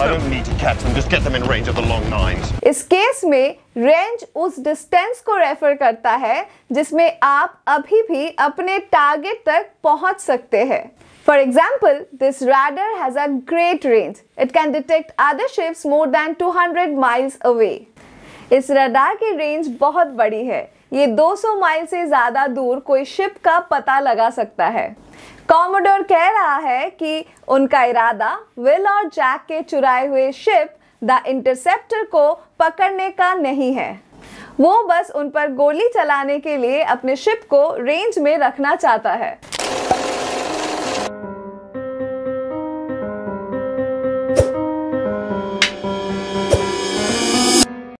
them. इस case में range उस डिस्टेंस को रेफर करता है जिसमें आप अभी भी अपने टारगेट तक पहुंच सकते हैं For example, this radar has a great range. It can detect other ships more than 200 miles away. इस रडार की रेंज बहुत बड़ी है ये 200 माइल से ज़्यादा दूर कोई शिप का पता लगा सकता है कॉमोडोर कह रहा है कि उनका इरादा विल और जैक के चुराए हुए शिप द इंटरसेप्टर को पकड़ने का नहीं है वो बस उन पर गोली चलाने के लिए अपने शिप को रेंज में रखना चाहता है